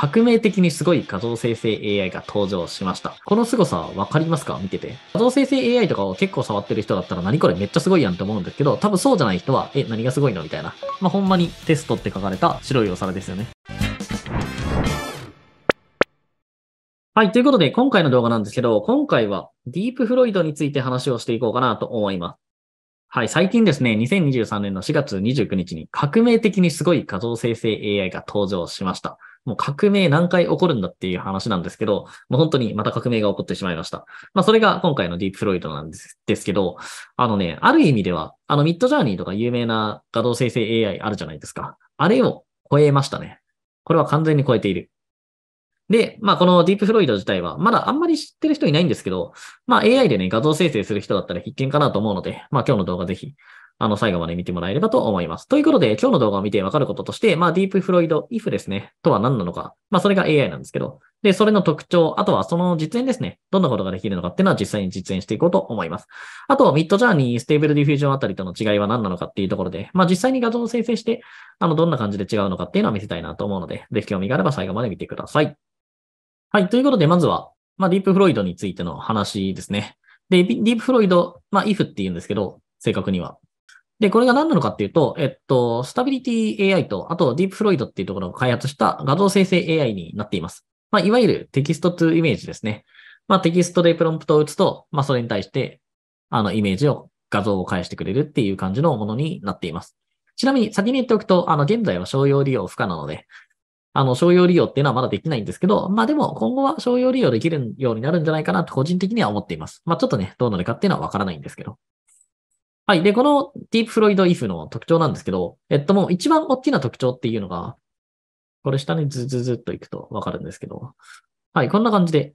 革命的にすごい画像生成 AI が登場しました。この凄さわかりますか見てて。画像生成 AI とかを結構触ってる人だったら何これめっちゃすごいやんって思うんですけど、多分そうじゃない人は、え、何がすごいのみたいな。まあ、ほんまにテストって書かれた白いお皿ですよね。はい。ということで、今回の動画なんですけど、今回はディープフロイドについて話をしていこうかなと思います。はい、最近ですね、2023年の4月29日に革命的にすごい画像生成 AI が登場しました。もう革命何回起こるんだっていう話なんですけど、もう本当にまた革命が起こってしまいました。まあそれが今回のディープフロイドなんですですけど、あのね、ある意味では、あのミッドジャーニーとか有名な画像生成 AI あるじゃないですか。あれを超えましたね。これは完全に超えている。で、まあ、このディープフロイド自体は、まだあんまり知ってる人いないんですけど、まあ、AI でね、画像生成する人だったら必見かなと思うので、まあ、今日の動画ぜひ、あの、最後まで見てもらえればと思います。ということで、今日の動画を見てわかることとして、まあ、ディープフロイド if ですね、とは何なのか、まあ、それが AI なんですけど、で、それの特徴、あとはその実演ですね。どんなことができるのかっていうのは実際に実演していこうと思います。あと、ミッドジャーニー、ステーブルディフュージョンあたりとの違いは何なのかっていうところで、まあ実際に画像を生成して、あの、どんな感じで違うのかっていうのは見せたいなと思うので、ぜひ興味があれば最後まで見てください。はい。ということで、まずは、まあ、ディープフロイドについての話ですね。で、ディープフロイド、まあ、if って言うんですけど、正確には。で、これが何なのかっていうと、えっと、スタビリティ AI と、あとディープフロイドっていうところを開発した画像生成 AI になっています。まあ、いわゆるテキスト2イメージですね。まあ、テキストでプロンプトを打つと、まあ、それに対して、あの、イメージを、画像を返してくれるっていう感じのものになっています。ちなみに先に言っておくと、あの、現在は商用利用不可なので、あの、商用利用っていうのはまだできないんですけど、まあでも今後は商用利用できるようになるんじゃないかなと個人的には思っています。まあちょっとね、どうなるかっていうのはわからないんですけど。はい。で、このディープフロイドイフの特徴なんですけど、えっともう一番大きな特徴っていうのが、これ下にずずずっといくとわかるんですけど、はい。こんな感じで、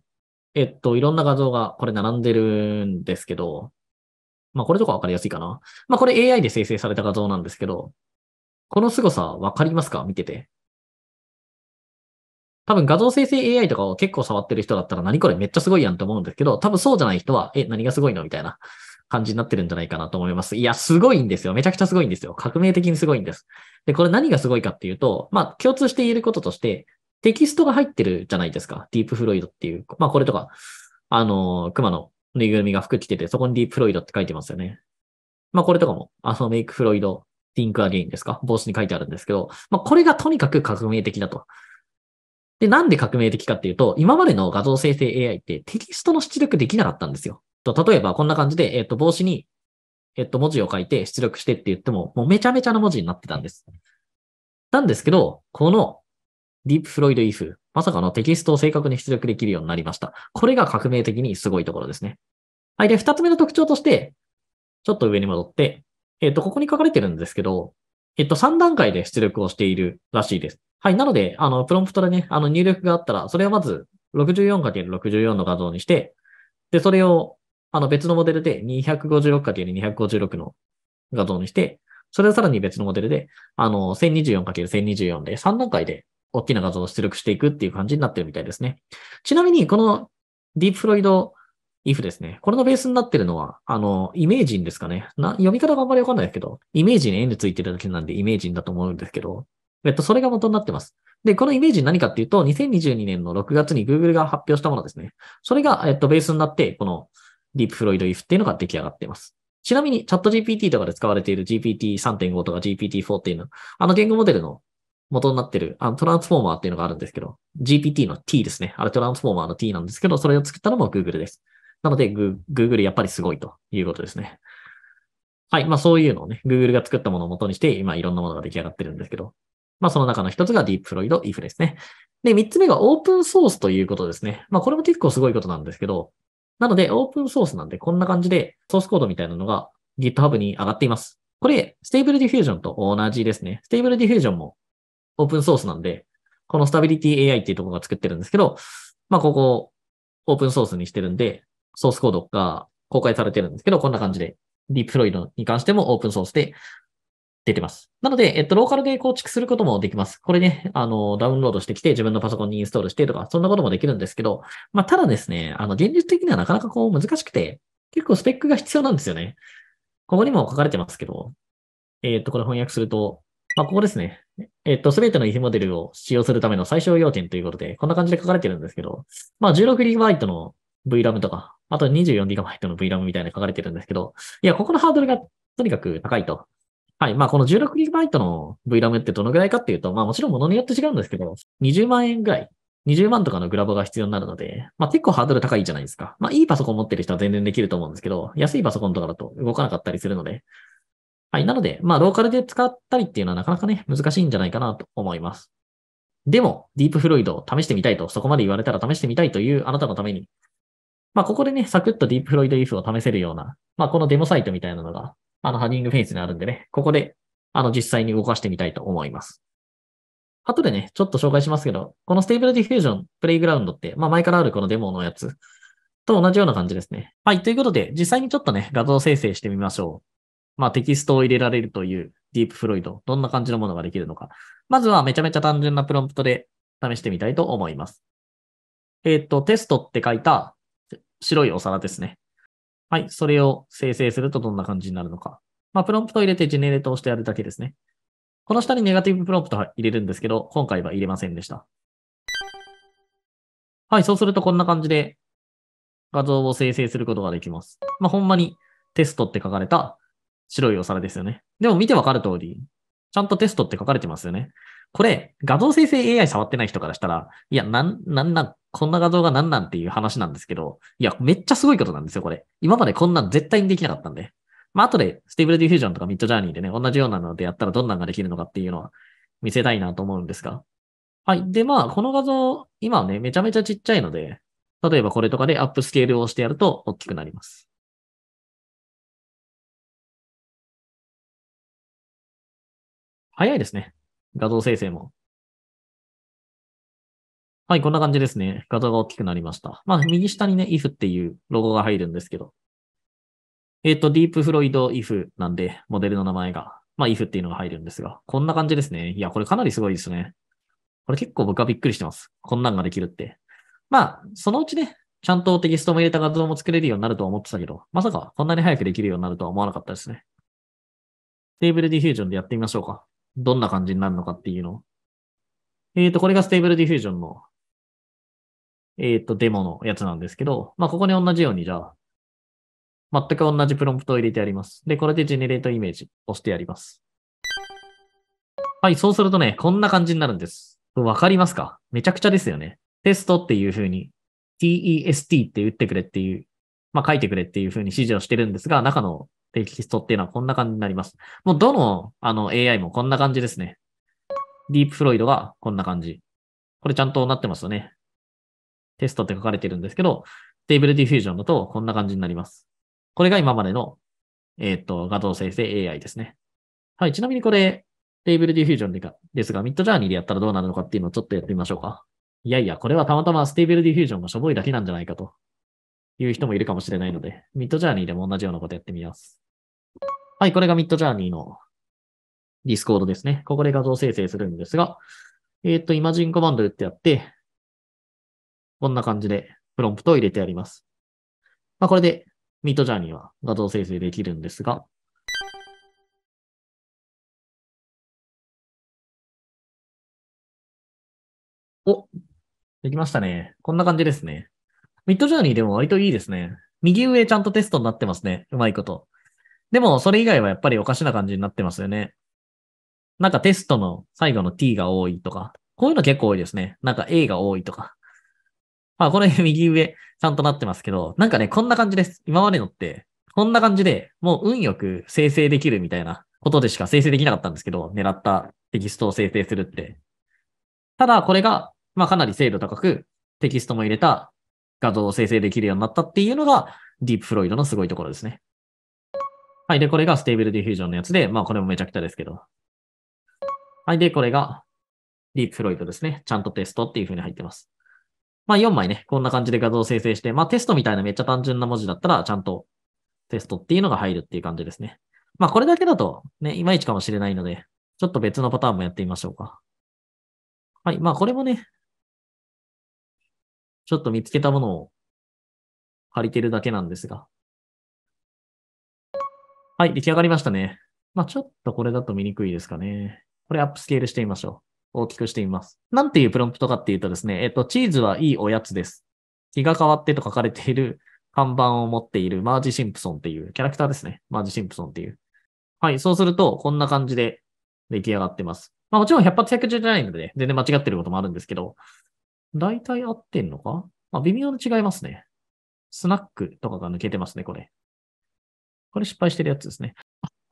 えっと、いろんな画像がこれ並んでるんですけど、まあこれとかわかりやすいかな。まあこれ AI で生成された画像なんですけど、この凄さわかりますか見てて。多分画像生成 AI とかを結構触ってる人だったら何これめっちゃすごいやんと思うんですけど、多分そうじゃない人は、え、何がすごいのみたいな感じになってるんじゃないかなと思います。いや、すごいんですよ。めちゃくちゃすごいんですよ。革命的にすごいんです。で、これ何がすごいかっていうと、まあ、共通して言えることとして、テキストが入ってるじゃないですか。ディープフロイドっていう。まあ、これとか、あのー、熊のぬいぐるみが服着てて、そこにディープフロイドって書いてますよね。まあ、これとかも、あの、メイクフロイド、ティンクアゲインですか帽子に書いてあるんですけど、まあ、これがとにかく革命的だと。で、なんで革命的かっていうと、今までの画像生成 AI ってテキストの出力できなかったんですよ。と例えば、こんな感じで、えっ、ー、と、帽子に、えっ、ー、と、文字を書いて出力してって言っても、もうめちゃめちゃな文字になってたんです。なんですけど、このディープフロイドイフ、まさかのテキストを正確に出力できるようになりました。これが革命的にすごいところですね。はい。で、二つ目の特徴として、ちょっと上に戻って、えっ、ー、と、ここに書かれてるんですけど、えっと、3段階で出力をしているらしいです。はい。なので、あの、プロンプトでね、あの、入力があったら、それをまず 64×64 の画像にして、で、それを、あの、別のモデルで 256×256 の画像にして、それをさらに別のモデルで、あの、1024×1024 で3段階で大きな画像を出力していくっていう感じになってるみたいですね。ちなみに、このディープフロイド if ですね。これのベースになってるのは、あの、イメージンですかね。な、読み方があんまりわかんないですけど、イメージに n ついてるだけなんでイメージンだと思うんですけど、えっと、それが元になってます。で、このイメージ何かっていうと、2022年の6月に Google が発表したものですね。それが、えっと、ベースになって、この Deep Floyd If っていうのが出来上がっています。ちなみに、チャット GPT とかで使われている GPT3.5 とか GPT4 っていうの、あの言語モデルの元になってる、あの、トランスフォーマーっていうのがあるんですけど、GPT の T ですね。あれトランスフォーマーの T なんですけど、それを作ったのも Google です。なので、Google やっぱりすごいということですね。はい。まあそういうのをね、Google が作ったものを元にして、今いろんなものが出来上がってるんですけど、まあその中の一つが Deepfloyd if ですね。で、三つ目がオープンソースということですね。まあこれも結構すごいことなんですけど、なのでオープンソースなんでこんな感じでソースコードみたいなのが GitHub に上がっています。これ、ステーブルディフュージョンと同じですね。ステーブルディフュージョンもオープンソースなんで、このスタビリティ AI っていうところが作ってるんですけど、まあここオープンソースにしてるんで、ソースコードが公開されてるんですけど、こんな感じで、ディープフロイドに関してもオープンソースで出てます。なので、えっと、ローカルで構築することもできます。これね、あの、ダウンロードしてきて、自分のパソコンにインストールしてとか、そんなこともできるんですけど、まあ、ただですね、あの、現実的にはなかなかこう、難しくて、結構スペックが必要なんですよね。ここにも書かれてますけど、えっと、これ翻訳すると、まあ、ここですね。えっと、すべての e t モデルを使用するための最小要件ということで、こんな感じで書かれてるんですけど、まあ、16GB の VRAM とか、あと 24GB の VRAM みたいな書かれてるんですけど、いや、ここのハードルがとにかく高いと。はい。まあ、この 16GB の VRAM ってどのぐらいかっていうと、まあ、もちろん物によって違うんですけど、20万円ぐらい、20万とかのグラボが必要になるので、まあ、結構ハードル高いじゃないですか。まあ、いいパソコン持ってる人は全然できると思うんですけど、安いパソコンとかだと動かなかったりするので、はい。なので、まあ、ローカルで使ったりっていうのはなかなかね、難しいんじゃないかなと思います。でも、ディープフロイドを試してみたいと、そこまで言われたら試してみたいというあなたのために、まあ、ここでね、サクッとディープフロイドイフを試せるような、まあ、このデモサイトみたいなのが、あの、ハニングフェイスにあるんでね、ここで、あの、実際に動かしてみたいと思います。後でね、ちょっと紹介しますけど、このステーブルディフュージョンプレイグラウンドって、まあ、前からあるこのデモのやつと同じような感じですね。はい、ということで、実際にちょっとね、画像生成してみましょう。まあ、テキストを入れられるというディープフロイド、どんな感じのものができるのか。まずはめちゃめちゃ単純なプロンプトで試してみたいと思います。えっ、ー、と、テストって書いた白いお皿ですね。はい。それを生成するとどんな感じになるのか。まあ、プロンプト入れてジェネレートをしてやるだけですね。この下にネガティブプロンプト入れるんですけど、今回は入れませんでした。はい。そうするとこんな感じで画像を生成することができます。まあ、ほんまにテストって書かれた白いお皿ですよね。でも見てわかる通り、ちゃんとテストって書かれてますよね。これ、画像生成 AI 触ってない人からしたら、いや、なん、なんなんこんな画像が何なんっていう話なんですけど、いや、めっちゃすごいことなんですよ、これ。今までこんなん絶対にできなかったんで。まあ、後で、ステーブルディフュージョンとかミッドジャーニーでね、同じようなのでやったらどんなんができるのかっていうのは見せたいなと思うんですが。はい。で、まあ、この画像、今はね、めちゃめちゃちっちゃいので、例えばこれとかでアップスケールをしてやると大きくなります。早いですね。画像生成も。はい、こんな感じですね。画像が大きくなりました。まあ、右下にね、if っていうロゴが入るんですけど。えっ、ー、と、ディープフロイド if なんで、モデルの名前が、まあ、if っていうのが入るんですが、こんな感じですね。いや、これかなりすごいですね。これ結構僕はびっくりしてます。こんなんができるって。まあ、そのうちね、ちゃんとテキストも入れた画像も作れるようになるとは思ってたけど、まさかこんなに早くできるようになるとは思わなかったですね。テーブルディフュージョンでやってみましょうか。どんな感じになるのかっていうのを。えっ、ー、と、これがステーブルディフュージョンのえっ、ー、と、デモのやつなんですけど、まあ、ここに同じように、じゃあ、全く同じプロンプトを入れてやります。で、これでジェネレートイメージをしてやります。はい、そうするとね、こんな感じになるんです。わかりますかめちゃくちゃですよね。テストっていう風に、test って打ってくれっていう、まあ、書いてくれっていう風に指示をしてるんですが、中のテキストっていうのはこんな感じになります。もうどの、あの、AI もこんな感じですね。ディープフロイドがこんな感じ。これちゃんとなってますよね。テストって書かれてるんですけど、テーブルディフュージョンだとこんな感じになります。これが今までの、えー、っと、画像生成 AI ですね。はい、ちなみにこれ、テーブルディフュージョンでかですが、ミッドジャーニーでやったらどうなるのかっていうのをちょっとやってみましょうか。いやいや、これはたまたまステーブルディフュージョンがしょぼいだけなんじゃないかという人もいるかもしれないので、ミッドジャーニーでも同じようなことやってみます。はい、これがミッドジャーニーのディスコードですね。ここで画像生成するんですが、えっ、ー、と、イマジンコマンド打ってやって、こんな感じでプロンプトを入れてあります。まあ、これでミートジャーニーは画像生成できるんですが、お、できましたね。こんな感じですね。ミッドジャーニーでも割といいですね。右上ちゃんとテストになってますね。うまいこと。でも、それ以外はやっぱりおかしな感じになってますよね。なんかテストの最後の t が多いとか、こういうの結構多いですね。なんか a が多いとか。まあ、この辺右上、ちゃんとなってますけど、なんかね、こんな感じです。今までのって、こんな感じで、もう運よく生成できるみたいなことでしか生成できなかったんですけど、狙ったテキストを生成するって。ただ、これが、まあ、かなり精度高く、テキストも入れた画像を生成できるようになったっていうのが、ディープフロイドのすごいところですね。はい。で、これがステーブルディフュージョンのやつで、まあ、これもめちゃくちゃですけど。はい。で、これが、ディープフロイドですね。ちゃんとテストっていう風に入ってます。まあ4枚ね、こんな感じで画像を生成して、まあテストみたいなめっちゃ単純な文字だったら、ちゃんとテストっていうのが入るっていう感じですね。まあこれだけだとね、いまいちかもしれないので、ちょっと別のパターンもやってみましょうか。はい。まあこれもね、ちょっと見つけたものを借りてるだけなんですが。はい。出来上がりましたね。まあちょっとこれだと見にくいですかね。これアップスケールしてみましょう。大きくしてみます。なんていうプロンプトかっていうとですね、えっと、チーズはいいおやつです。日が変わってと書かれている 看板を持っているマージ・シンプソンっていうキャラクターですね。マージ・シンプソンっていう。はい、そうすると、こんな感じで出来上がってます。まあもちろん100発100中じゃないので、ね、全然間違ってることもあるんですけど、大体合ってんのかまあ微妙に違いますね。スナックとかが抜けてますね、これ。これ失敗してるやつですね。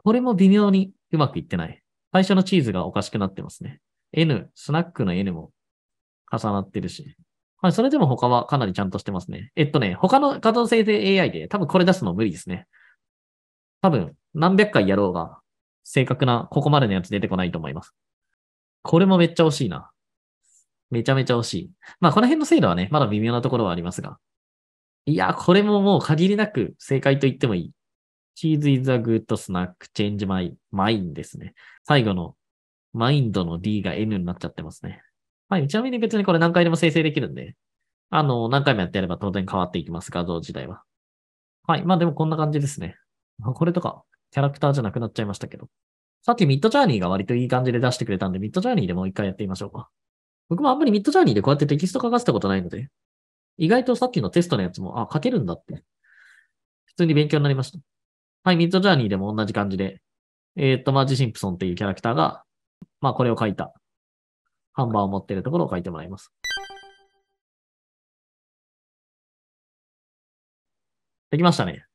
これも微妙にうまくいってない。最初のチーズがおかしくなってますね。N、スナックの N も重なってるし。まあ、それでも他はかなりちゃんとしてますね。えっとね、他の画像生成 AI で多分これ出すの無理ですね。多分何百回やろうが正確なここまでのやつ出てこないと思います。これもめっちゃ惜しいな。めちゃめちゃ惜しい。まあこの辺の精度はね、まだ微妙なところはありますが。いや、これももう限りなく正解と言ってもいい。Cheese is a good snack, change my m i n ですね。最後のマインドの D が N になっちゃってますね。はい。ちなみに別にこれ何回でも生成できるんで、あの、何回もやってやれば当然変わっていきます、画像自体は。はい。まあでもこんな感じですね。これとか、キャラクターじゃなくなっちゃいましたけど。さっきミッドジャーニーが割といい感じで出してくれたんで、ミッドジャーニーでもう一回やってみましょうか。僕もあんまりミッドジャーニーでこうやってテキスト書かせたことないので、意外とさっきのテストのやつも、あ、書けるんだって。普通に勉強になりました。はい、ミッドジャーニーでも同じ感じで、えー、っと、マージ・シンプソンっていうキャラクターが、まあ、これを書いた。ハンバーを持っているところを書いてもらいます。できましたね。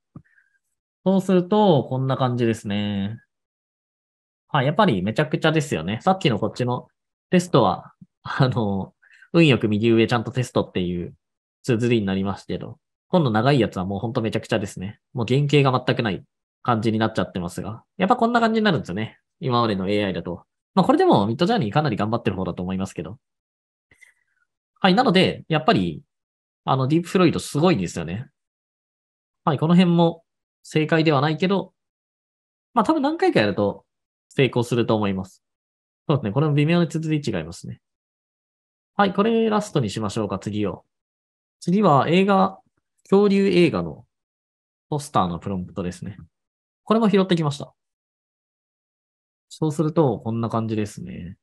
そうすると、こんな感じですね。はい、やっぱりめちゃくちゃですよね。さっきのこっちのテストは、あの、運よく右上ちゃんとテストっていう通ずりになりますけど、今度長いやつはもうほんとめちゃくちゃですね。もう原型が全くない感じになっちゃってますが、やっぱこんな感じになるんですよね。今までの AI だと。まあ、これでもミッドジャーニーかなり頑張ってる方だと思いますけど。はい。なので、やっぱり、あの、ディープフロイドすごいんですよね。はい。この辺も正解ではないけど、まあ、多分何回かやると成功すると思います。そうですね。これも微妙に続い違いますね。はい。これラストにしましょうか、次を。次は映画、恐竜映画のポスターのプロンプトですね。これも拾ってきました。そうすると、こんな感じですね。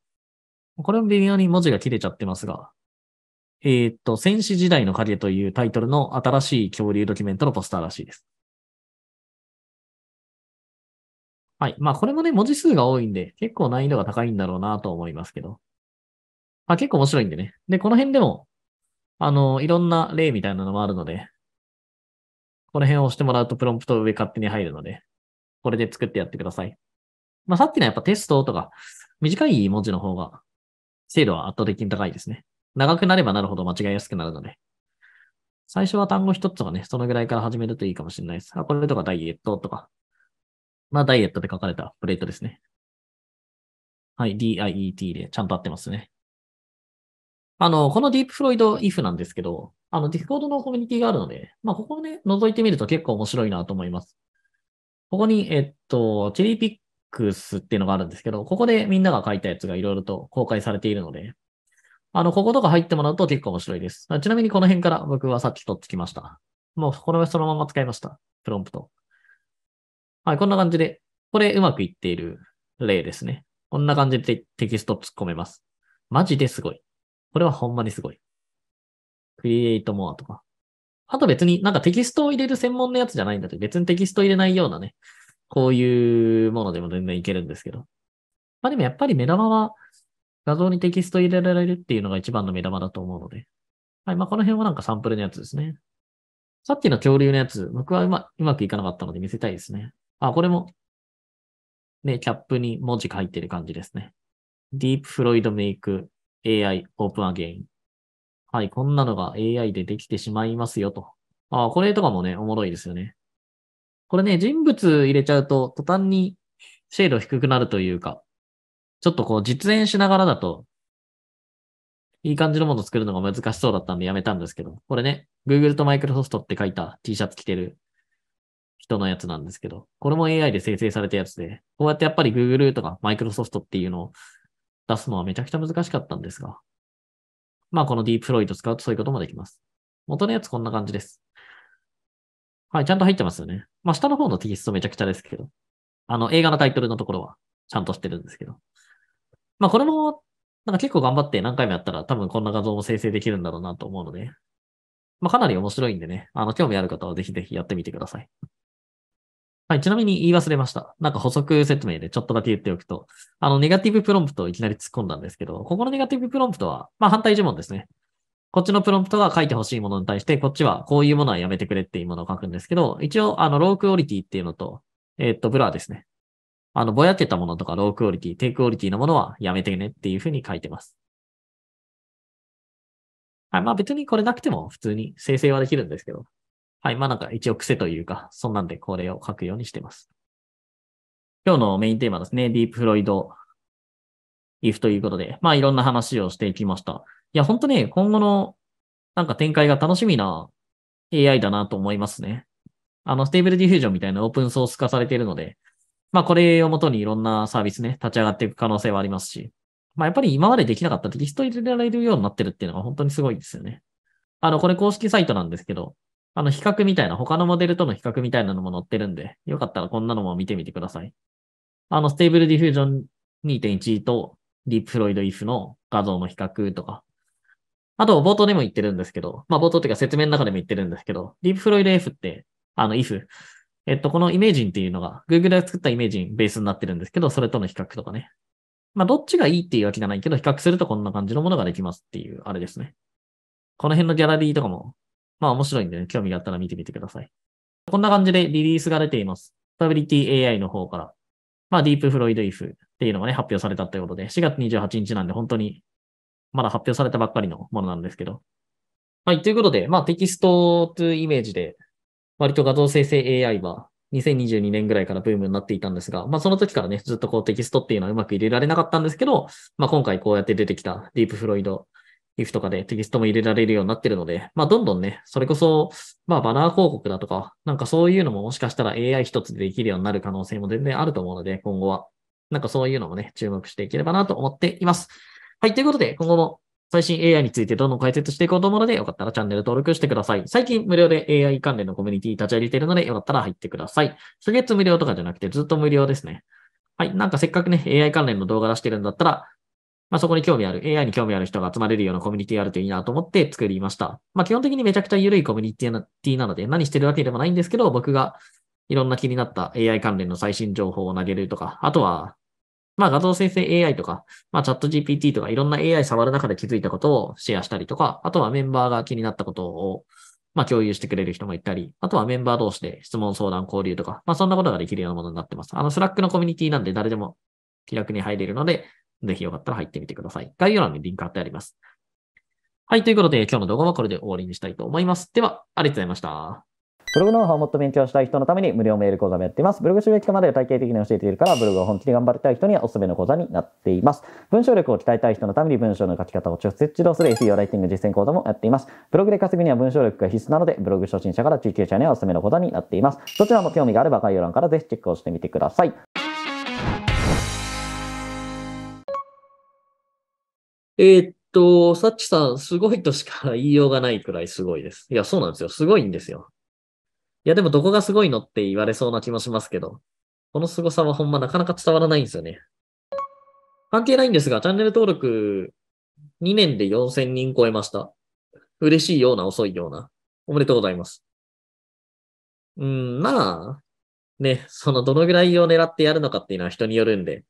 これも微妙に文字が切れちゃってますが。えー、っと、戦士時代の影というタイトルの新しい恐竜ドキュメントのポスターらしいです。はい。まあ、これもね、文字数が多いんで、結構難易度が高いんだろうなと思いますけど。まあ、結構面白いんでね。で、この辺でも、あの、いろんな例みたいなのもあるので、この辺を押してもらうとプロンプト上勝手に入るので、これで作ってやってください。まあ、さっきのやっぱテストとか、短い文字の方が、精度は圧倒的に高いですね。長くなればなるほど間違いやすくなるので。最初は単語一つとかね、そのぐらいから始めるといいかもしれないです。あ、これとかダイエットとか。まあ、ダイエットで書かれたプレートですね。はい、DIET でちゃんと合ってますね。あの、このディープフロイド if なんですけど、あの、ディスコードのコミュニティがあるので、まあ、ここをね、覗いてみると結構面白いなと思います。ここに、えっと、チェリーピックスっていうのがあるんですけど、ここでみんなが書いたやつがいろいろと公開されているので、あの、こことか入ってもらうと結構面白いです。ちなみにこの辺から僕はさっき取ってきました。もうこのそのまま使いました。プロンプト。はい、こんな感じで、これうまくいっている例ですね。こんな感じでテキスト突っ込めます。マジですごい。これはほんまにすごい。create more とか。あと別になんかテキストを入れる専門のやつじゃないんだって、別にテキスト入れないようなね、こういうものでも全然いけるんですけど。まあでもやっぱり目玉は画像にテキスト入れられるっていうのが一番の目玉だと思うので。はい。まあこの辺はなんかサンプルのやつですね。さっきの恐竜のやつ、僕はうまうまくいかなかったので見せたいですね。あ、これも、ね、キャップに文字が入ってる感じですね。Deep f ロイド d Make AI Open Again。はい、こんなのが AI でできてしまいますよと。あ、これとかもね、おもろいですよね。これね、人物入れちゃうと、途端に精度低くなるというか、ちょっとこう実演しながらだと、いい感じのもの作るのが難しそうだったんでやめたんですけど、これね、Google と Microsoft って書いた T シャツ着てる人のやつなんですけど、これも AI で生成されたやつで、こうやってやっぱり Google とか Microsoft っていうのを出すのはめちゃくちゃ難しかったんですが、まあこの Deep Floyd 使うとそういうこともできます。元のやつこんな感じです。はい、ちゃんと入ってますよね。まあ、下の方のテキストめちゃくちゃですけど。あの、映画のタイトルのところは、ちゃんとしてるんですけど。まあ、これも、なんか結構頑張って何回もやったら、多分こんな画像も生成できるんだろうなと思うので。まあ、かなり面白いんでね。あの、興味ある方はぜひぜひやってみてください。はい、ちなみに言い忘れました。なんか補足説明でちょっとだけ言っておくと、あの、ネガティブプロンプトをいきなり突っ込んだんですけど、ここのネガティブプロンプトは、まあ反対呪文ですね。こっちのプロンプトが書いてほしいものに対して、こっちはこういうものはやめてくれっていうものを書くんですけど、一応、あの、ロークオリティっていうのと、えっと、ブラーですね。あの、ぼやけたものとか、ロークオリティ、低クオリティのものはやめてねっていうふうに書いてます。はい。まあ別にこれなくても普通に生成はできるんですけど。はい。まあなんか一応癖というか、そんなんでこれを書くようにしてます。今日のメインテーマですね。ディープフロイド if ということで、まあいろんな話をしていきました。いや、本当ね、今後のなんか展開が楽しみな AI だなと思いますね。あの、ステーブルディフュージョンみたいなオープンソース化されているので、まあこれをもとにいろんなサービスね、立ち上がっていく可能性はありますし、まあやっぱり今までできなかったテキスト入れられるようになってるっていうのが本当にすごいですよね。あの、これ公式サイトなんですけど、あの、比較みたいな、他のモデルとの比較みたいなのも載ってるんで、よかったらこんなのも見てみてください。あの、ステーブルディフュージョン2.1とディープフロイドイフの画像の比較とか。あと、冒頭でも言ってるんですけど、まあ、冒頭というか説明の中でも言ってるんですけど、ディープフロイド F って、あの、if。えっと、このイメージンっていうのが、Google で作ったイメージンベースになってるんですけど、それとの比較とかね。まあ、どっちがいいっていうわけじゃないけど、比較するとこんな感じのものができますっていう、あれですね。この辺のギャラリーとかも、まあ面白いんでね、興味があったら見てみてください。こんな感じでリリースが出ています。パタビリティ AI の方から。まあ、ディープフロイドイ f っていうのがね、発表されたということで、4月28日なんで本当に、まだ発表されたばっかりのものなんですけど。はい、ということで、まあテキストというイメージで、割と画像生成 AI は2022年ぐらいからブームになっていたんですが、まあその時からね、ずっとこうテキストっていうのはうまく入れられなかったんですけど、まあ今回こうやって出てきたディープフロイド、if とかでテキストも入れられるようになってるので、まあどんどんね、それこそ、まあバナー広告だとか、なんかそういうのももしかしたら AI 一つでできるようになる可能性も全然あると思うので、今後は。なんかそういうのもね、注目していければなと思っています。はい。ということで、今後も最新 AI についてどんどん解説していこうと思うので、よかったらチャンネル登録してください。最近無料で AI 関連のコミュニティ立ち上げているので、よかったら入ってください。初月無料とかじゃなくて、ずっと無料ですね。はい。なんかせっかくね、AI 関連の動画出してるんだったら、まあ、そこに興味ある、AI に興味ある人が集まれるようなコミュニティあるといいなと思って作りました。まあ、基本的にめちゃくちゃ緩いコミュニティなので、何してるわけでもないんですけど、僕がいろんな気になった AI 関連の最新情報を投げるとか、あとはまあ画像生成 AI とか、まあチャット GPT とかいろんな AI 触る中で気づいたことをシェアしたりとか、あとはメンバーが気になったことをまあ共有してくれる人もいたり、あとはメンバー同士で質問相談交流とか、まあそんなことができるようなものになってます。あのスラックのコミュニティなんで誰でも気楽に入れるので、ぜひよかったら入ってみてください。概要欄にリンク貼ってあります。はい、ということで今日の動画はこれで終わりにしたいと思います。では、ありがとうございました。ブログの方をもっと勉強したい人のために無料メール講座もやっています。ブログ収益化まで体系的に教えているから、ブログを本気で頑張りたい人にはおすすめの講座になっています。文章力を鍛えたい人のために文章の書き方を直接指導する SEO ライティング実践講座もやっています。ブログで稼ぐには文章力が必須なので、ブログ初心者から中級者にはおすすめの講座になっています。どちらも興味があれば概要欄からぜひチェックをしてみてください。えー、っと、サッチさん、すごいとしか言いようがないくらいすごいです。いや、そうなんですよ。すごいんですよ。いや、でもどこがすごいのって言われそうな気もしますけど、この凄さはほんまなかなか伝わらないんですよね。関係ないんですが、チャンネル登録2年で4000人超えました。嬉しいような遅いような。おめでとうございます。うん、まあ、ね、そのどのぐらいを狙ってやるのかっていうのは人によるんで、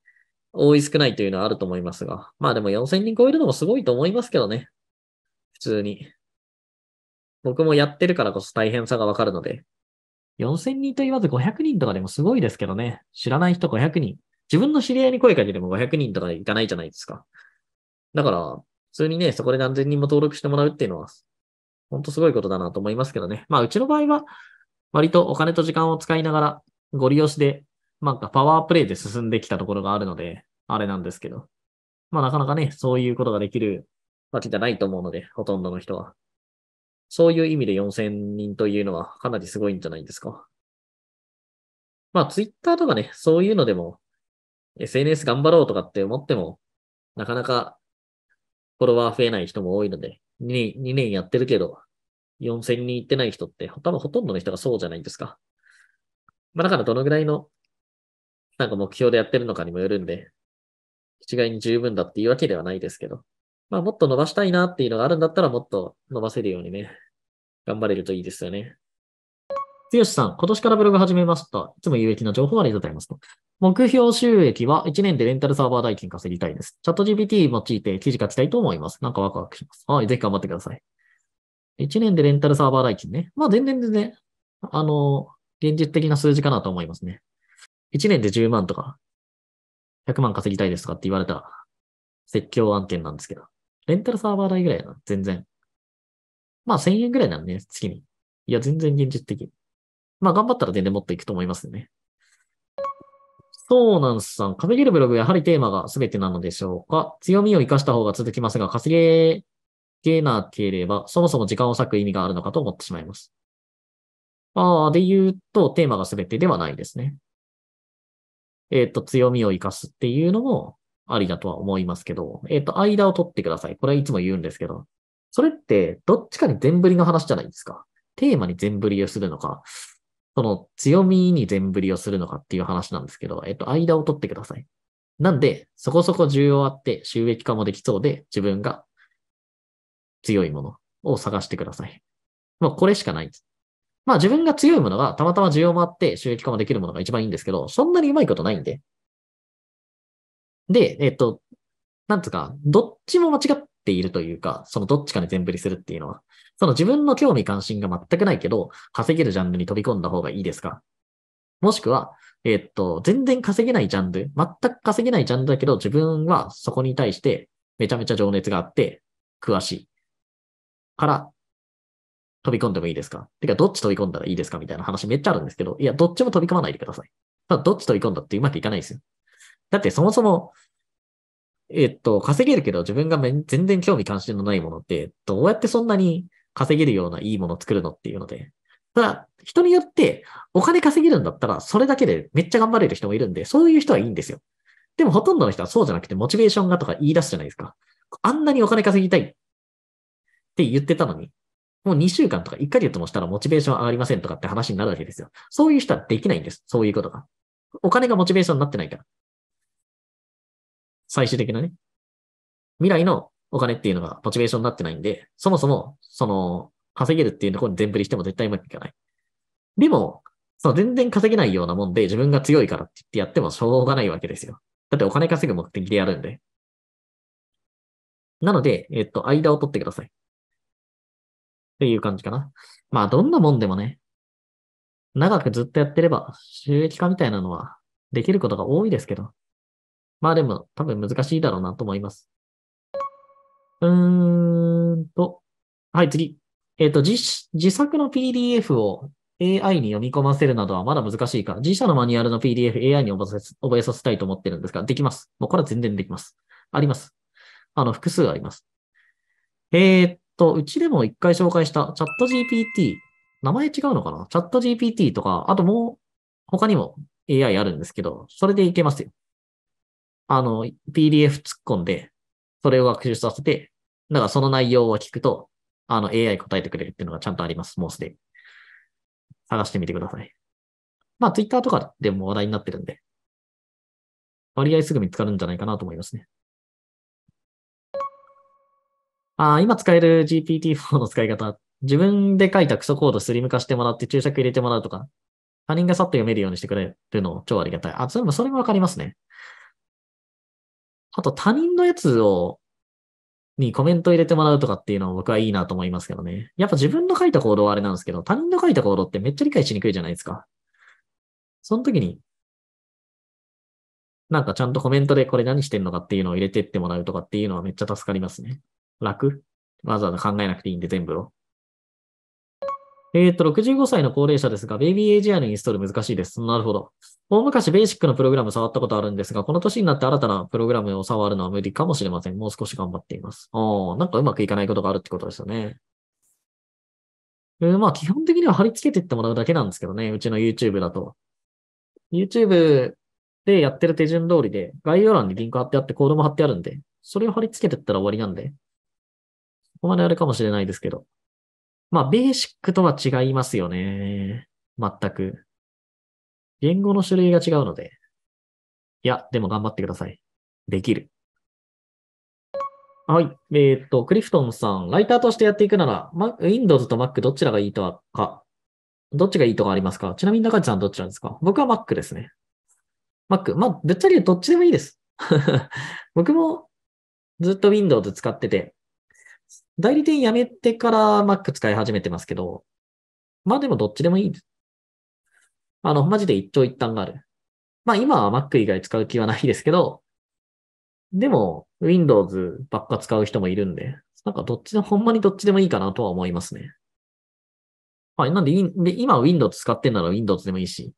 多い少ないというのはあると思いますが、まあでも4000人超えるのもすごいと思いますけどね。普通に。僕もやってるからこそ大変さがわかるので、4000人と言わず500人とかでもすごいですけどね。知らない人500人。自分の知り合いに声かけても500人とかいかないじゃないですか。だから、普通にね、そこで何千人も登録してもらうっていうのは、ほんとすごいことだなと思いますけどね。まあ、うちの場合は、割とお金と時間を使いながら、ご利用しで、なんかパワープレイで進んできたところがあるので、あれなんですけど。まあ、なかなかね、そういうことができるわけじゃないと思うので、ほとんどの人は。そういう意味で4000人というのはかなりすごいんじゃないですか。まあ、ツイッターとかね、そういうのでも、SNS 頑張ろうとかって思っても、なかなかフォロワー増えない人も多いので、2年 ,2 年やってるけど、4000人いってない人って、多分ほとんどの人がそうじゃないですか。まあ、だからどのぐらいの、なんか目標でやってるのかにもよるんで、一概に十分だっていうわけではないですけど、まあ、もっと伸ばしたいなっていうのがあるんだったら、もっと伸ばせるようにね、頑張れるといいですよね。つよしさん、今年からブログ始めました。いつも有益な情報ありがとうございます。目標収益は1年でレンタルサーバー代金稼ぎたいです。チャット GPT 用いて記事書きたいと思います。なんかワクワクします。はい、ぜひ頑張ってください。1年でレンタルサーバー代金ね。まあ全然全然、あの、現実的な数字かなと思いますね。1年で10万とか、100万稼ぎたいですとかって言われた説教案件なんですけど。レンタルサーバー代ぐらいやな、全然。まあ1000円ぐらいなんね、月に。いや、全然現実的。まあ頑張ったら全然持っていくと思いますね。そうなんすさん。稼げるブログ、やはりテーマが全てなのでしょうか強みを活かした方が続きますが、稼げなければ、そもそも時間を割く意味があるのかと思ってしまいます。ああ、で言うと、テーマが全てではないですね。えっ、ー、と、強みを活かすっていうのも、ありだとは思いますけど、えっ、ー、と、間を取ってください。これはいつも言うんですけど、それってどっちかに全振りの話じゃないですか。テーマに全振りをするのか、その強みに全振りをするのかっていう話なんですけど、えっ、ー、と、間を取ってください。なんで、そこそこ重要あって収益化もできそうで、自分が強いものを探してください。もうこれしかないです。まあ自分が強いものがたまたま需要もあって収益化もできるものが一番いいんですけど、そんなにうまいことないんで、で、えっ、と、なんつうか、どっちも間違っているというか、そのどっちかに全振りするっていうのは、その自分の興味関心が全くないけど、稼げるジャンルに飛び込んだ方がいいですかもしくは、えっ、と、全然稼げないジャンル、全く稼げないジャンルだけど、自分はそこに対してめちゃめちゃ情熱があって、詳しい。から、飛び込んでもいいですかてか、どっち飛び込んだらいいですかみたいな話めっちゃあるんですけど、いや、どっちも飛び込まないでください。ただ、どっち飛び込んだってうまくいかないですよ。だってそもそも、えっと、稼げるけど自分が全然興味関心のないものって、どうやってそんなに稼げるようないいものを作るのっていうので。ただ、人によってお金稼げるんだったら、それだけでめっちゃ頑張れる人もいるんで、そういう人はいいんですよ。でもほとんどの人はそうじゃなくて、モチベーションがとか言い出すじゃないですか。あんなにお金稼ぎたいって言ってたのに、もう2週間とか1ヶ月もしたらモチベーション上がりませんとかって話になるわけですよ。そういう人はできないんです。そういうことが。お金がモチベーションになってないから。最終的なね、未来のお金っていうのがモチベーションになってないんで、そもそも、その、稼げるっていうところに全振りしても絶対うまくいかない。でも、その全然稼げないようなもんで自分が強いからって言ってやってもしょうがないわけですよ。だってお金稼ぐ目的でやるんで。なので、えっと、間を取ってください。っていう感じかな。まあ、どんなもんでもね、長くずっとやってれば収益化みたいなのはできることが多いですけど、まあでも多分難しいだろうなと思います。うーんと。はい、次。えっ、ー、と自、自作の PDF を AI に読み込ませるなどはまだ難しいか、自社のマニュアルの PDF、AI に覚えさせたいと思ってるんですが、できます。もうこれは全然できます。あります。あの、複数あります。えー、っと、うちでも一回紹介したチャット GPT、名前違うのかなチャット GPT とか、あともう、他にも AI あるんですけど、それでいけますよ。あの、PDF 突っ込んで、それを学習させて、だからその内容を聞くと、あの AI 答えてくれるっていうのがちゃんとあります。もうすでに。探してみてください。まあ、Twitter とかでも話題になってるんで、割合すぐ見つかるんじゃないかなと思いますね。ああ、今使える GPT-4 の使い方、自分で書いたクソコードスリム化してもらって注釈入れてもらうとか、他人がさっと読めるようにしてくれるの超ありがたい。あ、それも、それもわかりますね。あと他人のやつを、にコメント入れてもらうとかっていうのは僕はいいなと思いますけどね。やっぱ自分の書いた行動はあれなんですけど、他人の書いた行動ってめっちゃ理解しにくいじゃないですか。その時に、なんかちゃんとコメントでこれ何してんのかっていうのを入れてってもらうとかっていうのはめっちゃ助かりますね。楽わざわざ考えなくていいんで全部を。えー、っと、65歳の高齢者ですが、ベイビーエ g ジアのインストール難しいです。なるほど。大昔ベーシックのプログラム触ったことあるんですが、この年になって新たなプログラムを触るのは無理かもしれません。もう少し頑張っています。ああ、なんかうまくいかないことがあるってことですよね。えー、まあ、基本的には貼り付けていってもらうだけなんですけどね。うちの YouTube だと。YouTube でやってる手順通りで、概要欄にリンク貼ってあって、コードも貼ってあるんで、それを貼り付けていったら終わりなんで、ここまであれかもしれないですけど。まあ、ベーシックとは違いますよね。全く。言語の種類が違うので。いや、でも頑張ってください。できる。はい。えー、っと、クリフトンさん、ライターとしてやっていくなら、ま、Windows と Mac どちらがいいとはか、どっちがいいとかありますかちなみに中地さんどちらですか僕は Mac ですね。Mac。まあ、ぶっちゃけどっちでもいいです。僕もずっと Windows 使ってて、代理店辞めてから Mac 使い始めてますけど、まあでもどっちでもいいです。あの、マジで一長一短がある。まあ今は Mac 以外使う気はないですけど、でも Windows ばっか使う人もいるんで、なんかどっちで、ほんまにどっちでもいいかなとは思いますね。はい。なんで、今 Windows 使ってんなら Windows でもいいし、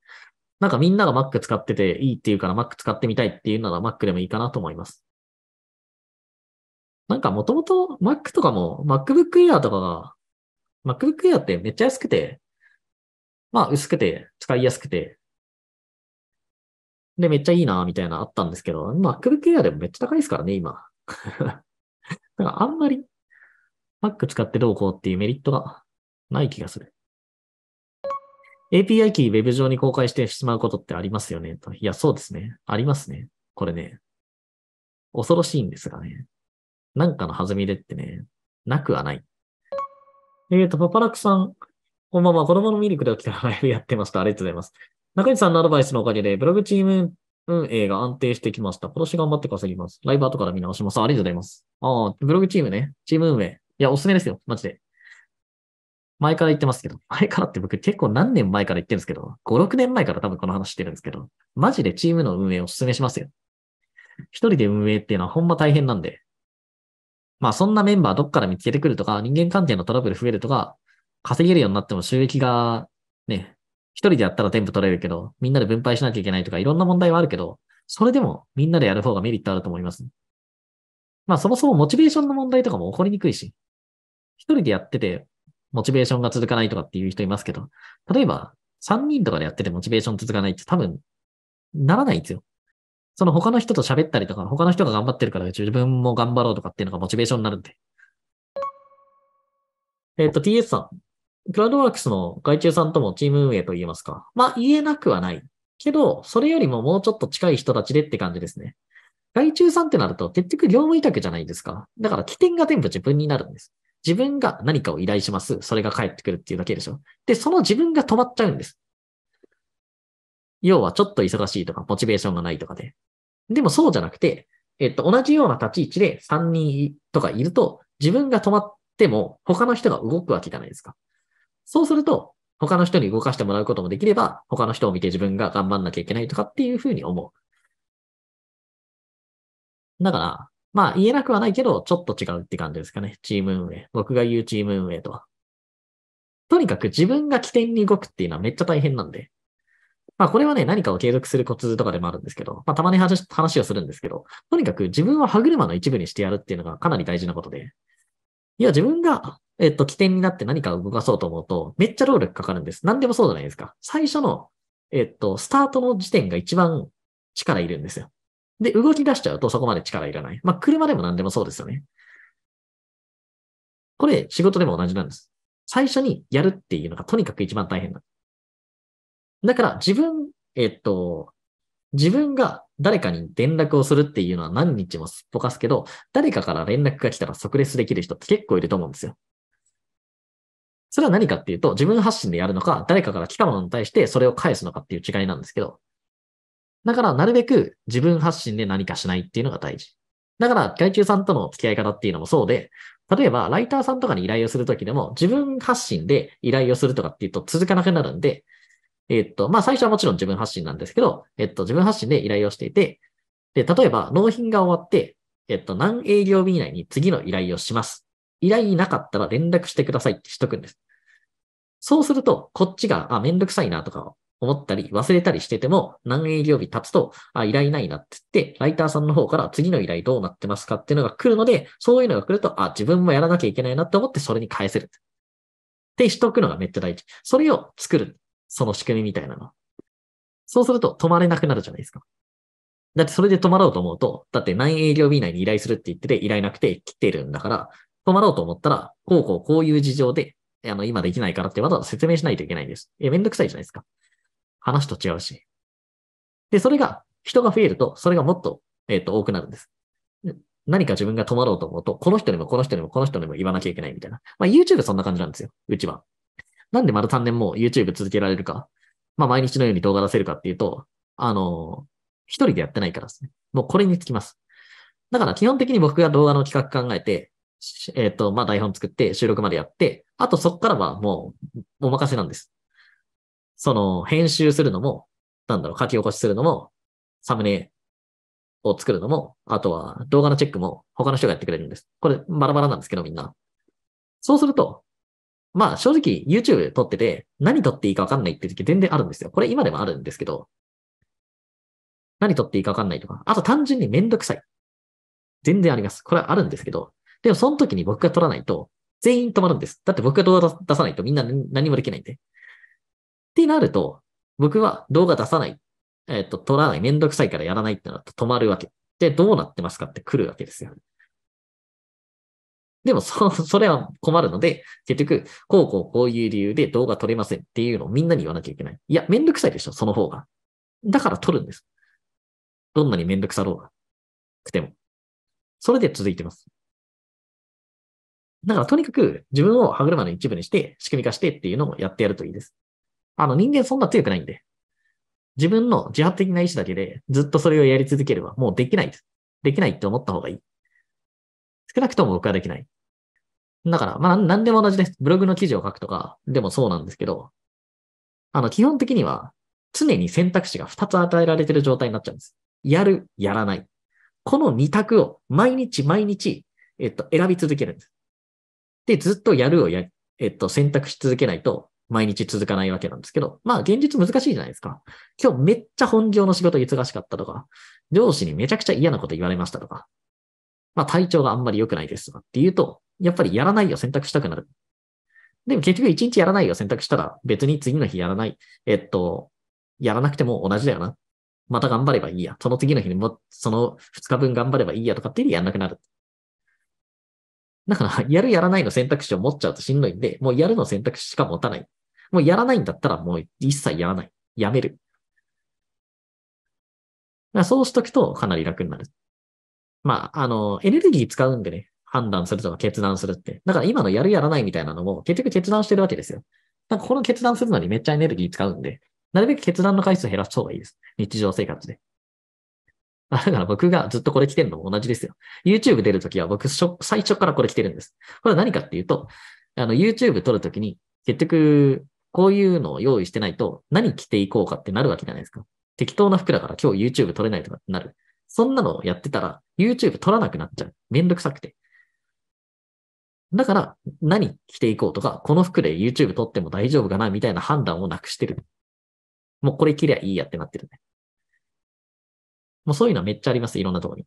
なんかみんなが Mac 使ってていいっていうから Mac 使ってみたいっていうなら Mac でもいいかなと思います。なんかもともと Mac とかも MacBook Air とかが、MacBook Air ってめっちゃ安くて、まあ薄くて使いやすくて、でめっちゃいいなみたいなあったんですけど、MacBook Air でもめっちゃ高いですからね、今。だ からあんまり Mac 使ってどうこうっていうメリットがない気がする。API キー Web 上に公開してしまうことってありますよねと。いや、そうですね。ありますね。これね。恐ろしいんですがね。なんかの弾みでってね、なくはない。えっ、ー、と、パパラクさん、こんばんは。子供のミルクで起きたらライブやってました。ありがとうございます。中西さんのアドバイスのおかげで、ブログチーム運営が安定してきました。今年頑張って稼ぎます。ライブ後から見直します。ありがとうございます。ああ、ブログチームね。チーム運営。いや、おすすめですよ。マジで。前から言ってますけど、前からって僕結構何年前から言ってるんですけど、5、6年前から多分この話してるんですけど、マジでチームの運営をお勧めしますよ。一人で運営っていうのはほんま大変なんで、まあそんなメンバーどっから見つけてくるとか、人間関係のトラブル増えるとか、稼げるようになっても収益がね、一人でやったら全部取れるけど、みんなで分配しなきゃいけないとか、いろんな問題はあるけど、それでもみんなでやる方がメリットあると思います。まあそもそもモチベーションの問題とかも起こりにくいし、一人でやっててモチベーションが続かないとかっていう人いますけど、例えば3人とかでやっててモチベーション続かないって多分ならないんですよ。その他の人と喋ったりとか、他の人が頑張ってるから自分も頑張ろうとかっていうのがモチベーションになるんで。えっ、ー、と、TS さん。クラウドワークスの外注さんともチーム運営と言えますかまあ、言えなくはない。けど、それよりももうちょっと近い人たちでって感じですね。外注さんってなると、結局業務委託じゃないですか。だから起点が全部自分になるんです。自分が何かを依頼します。それが返ってくるっていうだけでしょ。で、その自分が止まっちゃうんです。要はちょっと忙しいとか、モチベーションがないとかで。でもそうじゃなくて、えっと、同じような立ち位置で3人とかいると、自分が止まっても他の人が動くわけじゃないですか。そうすると、他の人に動かしてもらうこともできれば、他の人を見て自分が頑張んなきゃいけないとかっていうふうに思う。だから、まあ言えなくはないけど、ちょっと違うって感じですかね。チーム運営。僕が言うチーム運営とは。とにかく自分が起点に動くっていうのはめっちゃ大変なんで。まあこれはね、何かを継続するコツとかでもあるんですけど、まあたまに話をするんですけど、とにかく自分は歯車の一部にしてやるっていうのがかなり大事なことで、いや、自分が、えっと、起点になって何かを動かそうと思うと、めっちゃ労力かかるんです。何でもそうじゃないですか。最初の、えっと、スタートの時点が一番力いるんですよ。で、動き出しちゃうとそこまで力いらない。まあ、車でも何でもそうですよね。これ、仕事でも同じなんです。最初にやるっていうのがとにかく一番大変なだから自分、えっと、自分が誰かに連絡をするっていうのは何日もすっぽかすけど、誰かから連絡が来たら即レスできる人って結構いると思うんですよ。それは何かっていうと、自分発信でやるのか、誰かから来たものに対してそれを返すのかっていう違いなんですけど。だから、なるべく自分発信で何かしないっていうのが大事。だから、外注さんとの付き合い方っていうのもそうで、例えば、ライターさんとかに依頼をするときでも、自分発信で依頼をするとかっていうと続かなくなるんで、えっと、まあ、最初はもちろん自分発信なんですけど、えっと、自分発信で依頼をしていて、で、例えば、納品が終わって、えっと、何営業日以内に次の依頼をします。依頼なかったら連絡してくださいってしとくんです。そうすると、こっちが、あ、めんどくさいなとか思ったり、忘れたりしてても、何営業日経つと、あ、依頼ないなって言って、ライターさんの方から次の依頼どうなってますかっていうのが来るので、そういうのが来ると、あ、自分もやらなきゃいけないなって思って、それに返せる。ってしとくのがめっちゃ大事。それを作る。その仕組みみたいなのそうすると止まれなくなるじゃないですか。だってそれで止まろうと思うと、だって何営業日以内に依頼するって言ってて依頼なくて来てるんだから、止まろうと思ったら、こうこうこういう事情で、あの、今できないからってわざわざ説明しないといけないんです。え、めんどくさいじゃないですか。話と違うし。で、それが、人が増えると、それがもっと、えっ、ー、と、多くなるんです。何か自分が止まろうと思うと、この人にもこの人にもこの人にも言わなきゃいけないみたいな。まあ、YouTube そんな感じなんですよ。うちは。なんで丸3年も YouTube 続けられるか、まあ毎日のように動画出せるかっていうと、あの、一人でやってないからですね。もうこれにつきます。だから基本的に僕が動画の企画考えて、えっ、ー、と、まあ台本作って収録までやって、あとそっからはもうお任せなんです。その、編集するのも、なんだろう、書き起こしするのも、サムネを作るのも、あとは動画のチェックも他の人がやってくれるんです。これバラバラなんですけどみんな。そうすると、まあ正直 YouTube 撮ってて何撮っていいかわかんないって時全然あるんですよ。これ今でもあるんですけど、何撮っていいかわかんないとか、あと単純にめんどくさい。全然あります。これはあるんですけど、でもその時に僕が撮らないと全員止まるんです。だって僕が動画出さないとみんな何もできないんで。ってなると、僕は動画出さない、えっ、ー、と、撮らない、めんどくさいからやらないってなると止まるわけ。で、どうなってますかって来るわけですよ。でもそ、それは困るので、結局、こうこうこういう理由で動画撮れませんっていうのをみんなに言わなきゃいけない。いや、めんどくさいでしょ、その方が。だから撮るんです。どんなにめんどくさろうが。くても。それで続いてます。だからとにかく自分を歯車の一部にして、仕組み化してっていうのをやってやるといいです。あの人間そんな強くないんで。自分の自発的な意志だけでずっとそれをやり続ければもうできないです。できないって思った方がいい。少なくとも僕はできない。だから、まあ、なんでも同じです。ブログの記事を書くとかでもそうなんですけど、あの、基本的には常に選択肢が2つ与えられてる状態になっちゃうんです。やる、やらない。この2択を毎日毎日、えっと、選び続けるんです。で、ずっとやるをや、えっと、選択し続けないと、毎日続かないわけなんですけど、まあ現実難しいじゃないですか。今日めっちゃ本業の仕事忙しかったとか、上司にめちゃくちゃ嫌なこと言われましたとか、まあ体調があんまり良くないですとかっていうと、やっぱりやらないよ、選択したくなる。でも結局一日やらないよ、選択したら別に次の日やらない。えっと、やらなくても同じだよな。また頑張ればいいや。その次の日にも、その2日分頑張ればいいやとかっていうやんなくなる。だから、やるやらないの選択肢を持っちゃうとしんどいんで、もうやるの選択肢しか持たない。もうやらないんだったらもう一切やらない。やめる。そうしとくとかなり楽になる。まあ、あの、エネルギー使うんでね、判断するとか決断するって。だから今のやるやらないみたいなのも結局決断してるわけですよ。なんかこの決断するのにめっちゃエネルギー使うんで、なるべく決断の回数減らした方がいいです。日常生活で。だから僕がずっとこれ着てるのも同じですよ。YouTube 出るときは僕最初からこれ着てるんです。これは何かっていうと、あの YouTube 撮るときに結局こういうのを用意してないと何着ていこうかってなるわけじゃないですか。適当な服だから今日 YouTube 撮れないとかってなる。そんなのをやってたら YouTube 撮らなくなっちゃう。めんどくさくて。だから、何着ていこうとか、この服で YouTube 撮っても大丈夫かなみたいな判断をなくしてる。もうこれ着りゃいいやってなってるね。もうそういうのはめっちゃあります。いろんなとこに。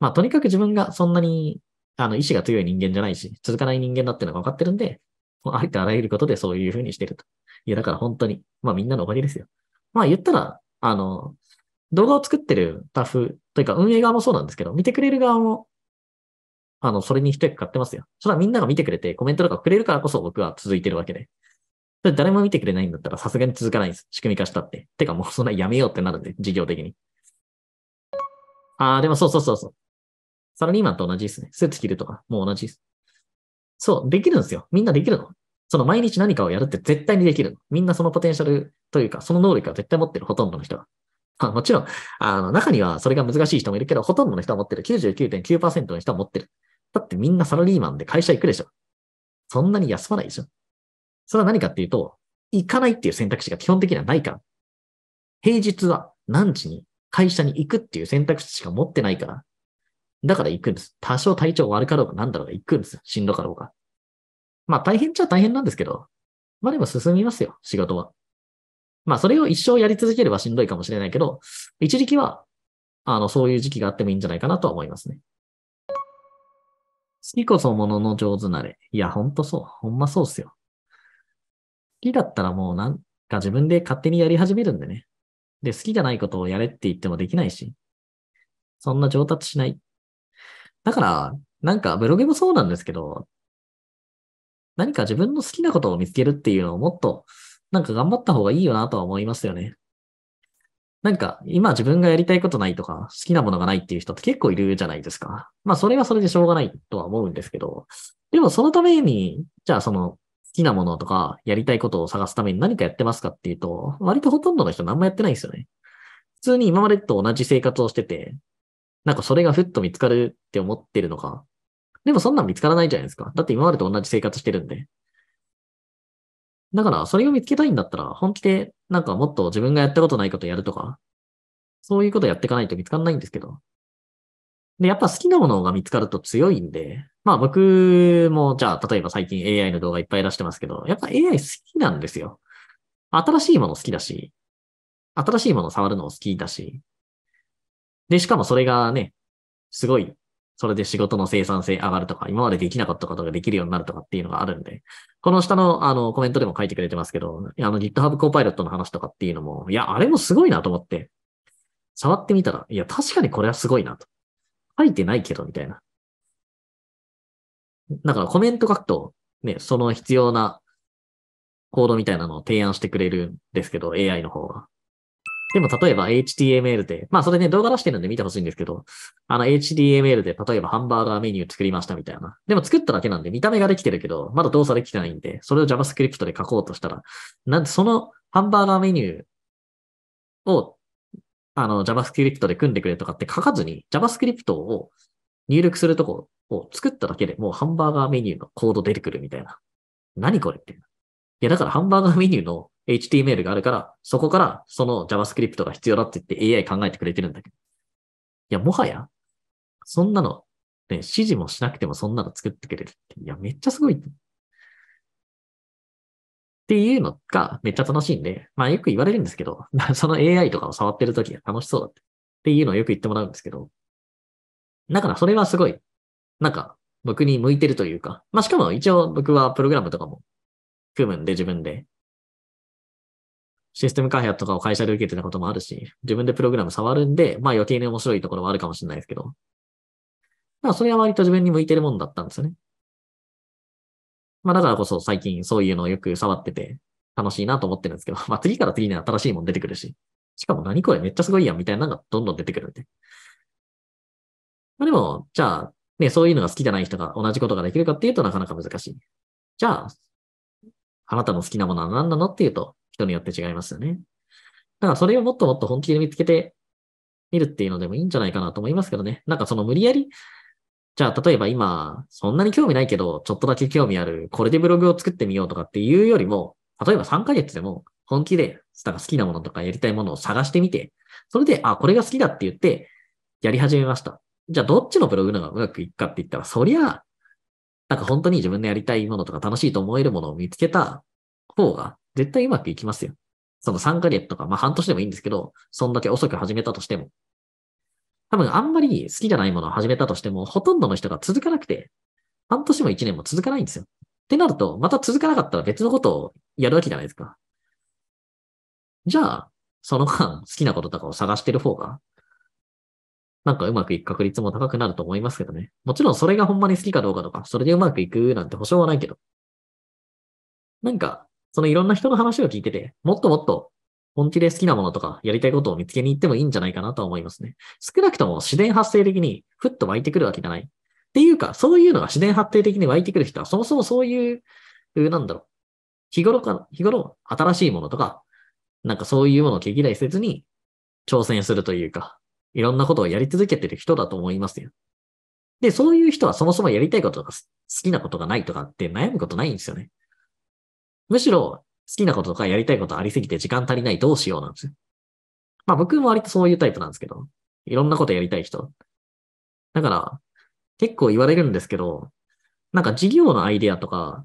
まあ、とにかく自分がそんなに、あの、意志が強い人間じゃないし、続かない人間だってのが分かってるんで、もうありとあらゆることでそういうふうにしてると。いや、だから本当に、まあみんなのおかげですよ。まあ言ったら、あの、動画を作ってるタフというか運営側もそうなんですけど、見てくれる側もあの、それに一役買ってますよ。それはみんなが見てくれて、コメントとかくれるからこそ僕は続いてるわけで。それ誰も見てくれないんだったらさすがに続かないんです。仕組み化したって。てかもうそんなやめようってなるんで、事業的に。ああ、でもそうそうそうそう。サラリーマンと同じですね。スーツ着るとか、もう同じです。そう、できるんですよ。みんなできるの。その毎日何かをやるって絶対にできるの。みんなそのポテンシャルというか、その能力は絶対持ってる、ほとんどの人は。あもちろん、あの、中にはそれが難しい人もいるけど、ほとんどの人は持ってる。99.9%の人は持ってる。だってみんなサラリーマンで会社行くでしょ。そんなに休まないでしょ。それは何かっていうと、行かないっていう選択肢が基本的にはないから。平日は何時に会社に行くっていう選択肢しか持ってないから。だから行くんです。多少体調悪かろうが何だろうが行くんですよ。しんどかろうが。まあ大変っちゃ大変なんですけど、まあでも進みますよ、仕事は。まあそれを一生やり続ければしんどいかもしれないけど、一時期は、あの、そういう時期があってもいいんじゃないかなとは思いますね。好きこそものの上手なれ。いや、ほんとそう。ほんまそうっすよ。好きだったらもうなんか自分で勝手にやり始めるんでね。で、好きじゃないことをやれって言ってもできないし。そんな上達しない。だから、なんかブログもそうなんですけど、何か自分の好きなことを見つけるっていうのをもっとなんか頑張った方がいいよなとは思いますよね。なんか、今自分がやりたいことないとか、好きなものがないっていう人って結構いるじゃないですか。まあ、それはそれでしょうがないとは思うんですけど、でもそのために、じゃあその、好きなものとか、やりたいことを探すために何かやってますかっていうと、割とほとんどの人何もやってないですよね。普通に今までと同じ生活をしてて、なんかそれがふっと見つかるって思ってるのか。でもそんなん見つからないじゃないですか。だって今までと同じ生活してるんで。だから、それを見つけたいんだったら、本気で、なんかもっと自分がやったことないことやるとか、そういうことやっていかないと見つかんないんですけど。で、やっぱ好きなものが見つかると強いんで、まあ僕も、じゃあ、例えば最近 AI の動画いっぱい出してますけど、やっぱ AI 好きなんですよ。新しいもの好きだし、新しいもの触るのも好きだし、で、しかもそれがね、すごいそれで仕事の生産性上がるとか、今までできなかったことができるようになるとかっていうのがあるんで、この下のあのコメントでも書いてくれてますけど、あの GitHub コーパイロットの話とかっていうのも、いや、あれもすごいなと思って、触ってみたら、いや、確かにこれはすごいなと。書いてないけど、みたいな。だからコメント書くと、ね、その必要なコードみたいなのを提案してくれるんですけど、AI の方が。でも例えば HTML で、まあそれね、動画出してるんで見てほしいんですけど、あの HTML で例えばハンバーガーメニュー作りましたみたいな。でも作っただけなんで見た目ができてるけど、まだ動作できてないんで、それを JavaScript で書こうとしたら、なんでそのハンバーガーメニューをあの JavaScript で組んでくれとかって書かずに JavaScript を入力するとこを作っただけでもうハンバーガーメニューのコード出てくるみたいな。何これって。いや、だからハンバーガーメニューの HTML があるから、そこからその JavaScript が必要だって言って AI 考えてくれてるんだけど。いや、もはや、そんなの、ね、指示もしなくてもそんなの作ってくれるって。いや、めっちゃすごい。っていうのがめっちゃ楽しいんで、まあよく言われるんですけど、その AI とかを触ってるときが楽しそうだって。っていうのをよく言ってもらうんですけど、だからそれはすごい、なんか僕に向いてるというか、まあしかも一応僕はプログラムとかも組むんで、自分で。システム開発とかを会社で受けてたこともあるし、自分でプログラム触るんで、まあ余計に面白いところはあるかもしれないですけど。まあそれは割と自分に向いてるもんだったんですよね。まあだからこそ最近そういうのをよく触ってて楽しいなと思ってるんですけど、まあ次から次に新しいもん出てくるし、しかも何これめっちゃすごいやんみたいなのがどんどん出てくるんで。まあでも、じゃあね、そういうのが好きじゃない人が同じことができるかっていうとなかなか難しい。じゃあ、あなたの好きなものは何なのっていうと、人によって違いますよね。だからそれをもっともっと本気で見つけてみるっていうのでもいいんじゃないかなと思いますけどね。なんかその無理やり、じゃあ例えば今、そんなに興味ないけど、ちょっとだけ興味ある、これでブログを作ってみようとかっていうよりも、例えば3ヶ月でも本気で、好きなものとかやりたいものを探してみて、それで、あ、これが好きだって言って、やり始めました。じゃあどっちのブログのがうまくいくかって言ったら、そりゃ、なんか本当に自分のやりたいものとか楽しいと思えるものを見つけた方が絶対うまくいきますよ。その3ヶ月とか、まあ半年でもいいんですけど、そんだけ遅く始めたとしても。多分あんまり好きじゃないものを始めたとしても、ほとんどの人が続かなくて、半年も1年も続かないんですよ。ってなると、また続かなかったら別のことをやるわけじゃないですか。じゃあ、その間好きなこととかを探してる方がなんかうまくいく確率も高くなると思いますけどね。もちろんそれがほんまに好きかどうかとか、それでうまくいくなんて保証はないけど。なんか、そのいろんな人の話を聞いてて、もっともっと本気で好きなものとか、やりたいことを見つけに行ってもいいんじゃないかなと思いますね。少なくとも自然発生的にふっと湧いてくるわけじゃない。っていうか、そういうのが自然発生的に湧いてくる人は、そもそもそういう、なんだろう。日頃か、日頃、新しいものとか、なんかそういうものを毛嫌いせずに挑戦するというか、いろんなことをやり続けてる人だと思いますよ。で、そういう人はそもそもやりたいこととか好きなことがないとかって悩むことないんですよね。むしろ好きなこととかやりたいことありすぎて時間足りないどうしようなんですよ。まあ僕も割とそういうタイプなんですけど、いろんなことやりたい人。だから、結構言われるんですけど、なんか事業のアイデアとか、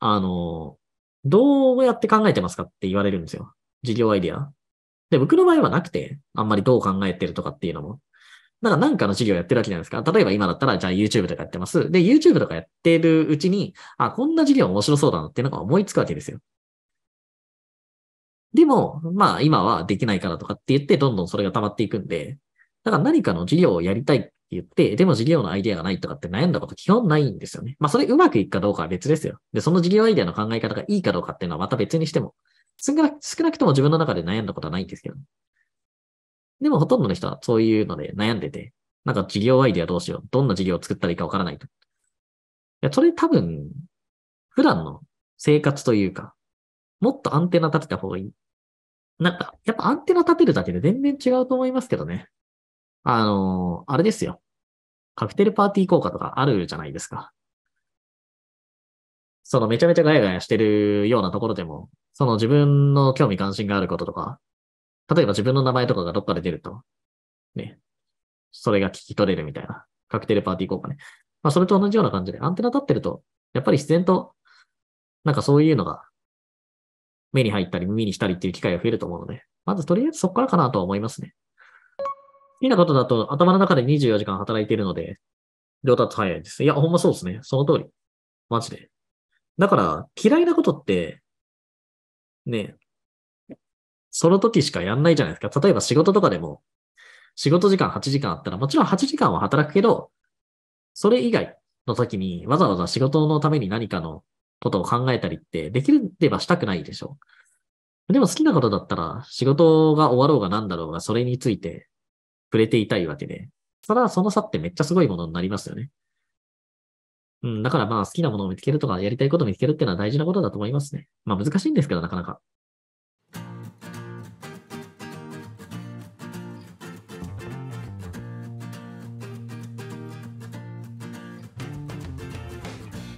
あの、どうやって考えてますかって言われるんですよ。事業アイデア。で、僕の場合はなくて、あんまりどう考えてるとかっていうのも。だから何かの授業やってるわけじゃないですか。例えば今だったら、じゃあ YouTube とかやってます。で、YouTube とかやってるうちに、あ、こんな授業面白そうだなっていうのが思いつくわけですよ。でも、まあ今はできないからとかって言って、どんどんそれが溜まっていくんで、だから何かの授業をやりたいって言って、でも授業のアイデアがないとかって悩んだこと基本ないんですよね。まあそれうまくいくかどうかは別ですよ。で、その授業アイデアの考え方がいいかどうかっていうのはまた別にしても。少なくとも自分の中で悩んだことはないんですけど。でもほとんどの人はそういうので悩んでて、なんか事業アイデアどうしよう。どんな事業を作ったらいいかわからないと。いや、それ多分、普段の生活というか、もっとアンテナ立てた方がいい。なんか、やっぱアンテナ立てるだけで全然違うと思いますけどね。あのー、あれですよ。カクテルパーティー効果とかあるじゃないですか。そのめちゃめちゃガヤガヤしてるようなところでも、その自分の興味関心があることとか、例えば自分の名前とかがどっかで出ると、ね、それが聞き取れるみたいな、カクテルパーティー効果ね。まあ、それと同じような感じで、アンテナ立ってると、やっぱり自然と、なんかそういうのが、目に入ったり耳にしたりっていう機会が増えると思うので、まずとりあえずそこからかなとは思いますね。好きなことだと頭の中で24時間働いているので、上達早いです。いや、ほんまそうですね。その通り。マジで。だから、嫌いなことって、ね、その時しかやんないじゃないですか。例えば仕事とかでも、仕事時間8時間あったら、もちろん8時間は働くけど、それ以外の時にわざわざ仕事のために何かのことを考えたりって、できればしたくないでしょ。でも好きなことだったら、仕事が終わろうが何だろうが、それについて触れていたいわけで、それはその差ってめっちゃすごいものになりますよね。うん、だからまあ好きなものを見つけるとか、やりたいことを見つけるっていうのは大事なことだと思いますね。まあ難しいんですけど、なかなか。